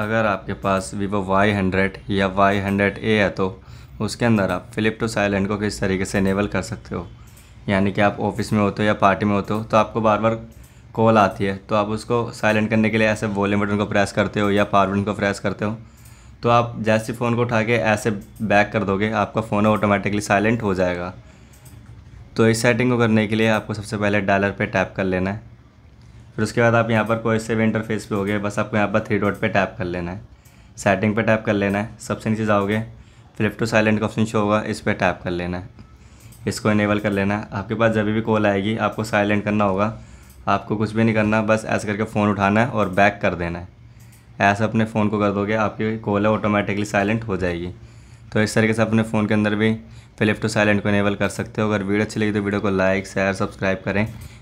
अगर आपके पास वीवो वाई हंड्रेड या वाई हंड्रेड ए है तो उसके अंदर आप फ़िलिप टू साइलेंट को किस तरीके से इनेबल कर सकते हो यानी कि आप ऑफिस में होते हो या पार्टी में होते हो तो आपको बार बार कॉल आती है तो आप उसको साइलेंट करने के लिए ऐसे वॉल्यूम बटन को प्रेस करते हो या पावर बटन को प्रेस करते हो तो आप जैसे फ़ोन को उठा के ऐसे बैक कर दोगे आपका फ़ोन ऑटोमेटिकली साइलेंट हो जाएगा तो इस सेटिंग को करने के लिए आपको सबसे पहले डायलर पे टैप कर लेना है फिर उसके बाद आप यहाँ पर कोई से भी इंटरफेस पे हो गए बस आपको यहाँ पर थ्री डॉट पे टैप कर लेना है सेटिंग पे टैप कर लेना है सबसे नीचे जाओगे फ्लिप टू साइलेंट का ऑप्शन शो होगा इस पर टैप कर लेना है इसको इनेबल कर लेना है आपके पास जब भी कॉल आएगी आपको साइलेंट करना होगा आपको कुछ भी नहीं करना बस ऐसे करके फ़ोन उठाना है और बैक कर देना है ऐसा अपने फ़ोन को कर दोगे आपकी कॉल है ऑटोमेटिकली साइलेंट हो जाएगी तो इस तरीके से अपने फ़ोन के अंदर भी फ्लिप टू साइलेंट को इनेबल कर सकते हो अगर वीडियो अच्छी लगी तो वीडियो को लाइक शेयर सब्सक्राइब करें